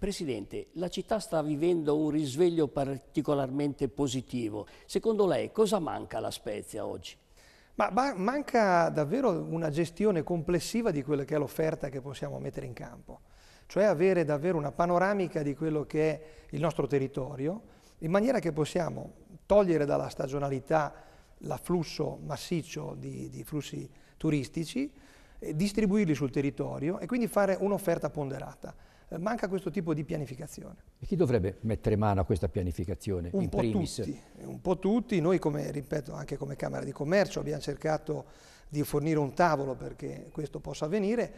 Presidente, la città sta vivendo un risveglio particolarmente positivo. Secondo lei cosa manca alla Spezia oggi? Ma manca davvero una gestione complessiva di quella che è l'offerta che possiamo mettere in campo, cioè avere davvero una panoramica di quello che è il nostro territorio, in maniera che possiamo togliere dalla stagionalità l'afflusso massiccio di, di flussi turistici, eh, distribuirli sul territorio e quindi fare un'offerta ponderata. Eh, manca questo tipo di pianificazione. E chi dovrebbe mettere mano a questa pianificazione? Un, po tutti, un po' tutti, noi come, ripeto, anche come Camera di Commercio abbiamo cercato di fornire un tavolo perché questo possa avvenire,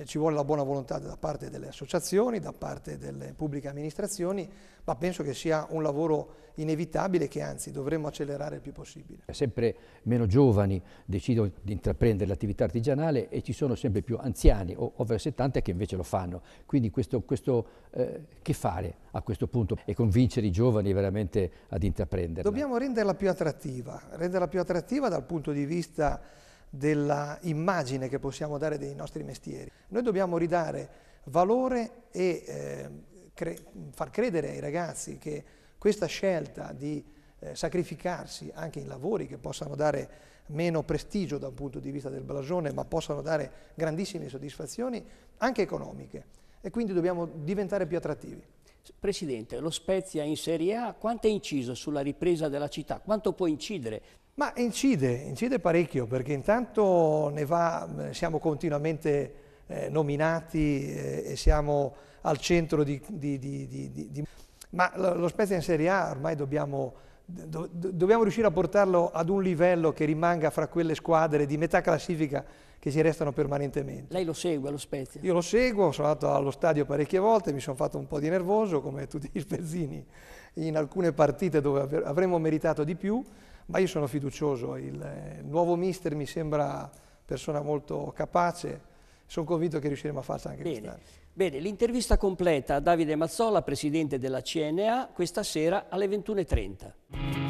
eh, ci vuole la buona volontà da parte delle associazioni, da parte delle pubbliche amministrazioni, ma penso che sia un lavoro inevitabile che anzi dovremmo accelerare il più possibile. Sempre meno giovani decidono di intraprendere l'attività artigianale e ci sono sempre più anziani o over 70 che invece lo fanno. Quindi questo, questo eh, che fare a questo punto e convincere i giovani veramente ad intraprendere? Dobbiamo renderla più attrattiva, renderla più attrattiva dal punto di vista dell'immagine che possiamo dare dei nostri mestieri. Noi dobbiamo ridare valore e eh, cre far credere ai ragazzi che questa scelta di eh, sacrificarsi anche in lavori che possano dare meno prestigio dal punto di vista del blasone, ma possano dare grandissime soddisfazioni anche economiche e quindi dobbiamo diventare più attrattivi. Presidente, lo Spezia in Serie A quanto è inciso sulla ripresa della città? Quanto può incidere ma incide, incide parecchio perché intanto ne va, eh, siamo continuamente eh, nominati eh, e siamo al centro di, di, di, di... Ma lo Spezia in Serie A ormai dobbiamo, do, dobbiamo riuscire a portarlo ad un livello che rimanga fra quelle squadre di metà classifica che si restano permanentemente. Lei lo segue allo Spezia? Io lo seguo, sono andato allo stadio parecchie volte, mi sono fatto un po' di nervoso come tutti gli spezzini in alcune partite dove avremmo meritato di più, ma io sono fiducioso, il, eh, nuovo mister mi sembra persona molto capace, sono convinto che riusciremo a farla anche Bene. Bene, l'intervista completa a Davide Mazzola, presidente della CNA, questa sera alle 21.30.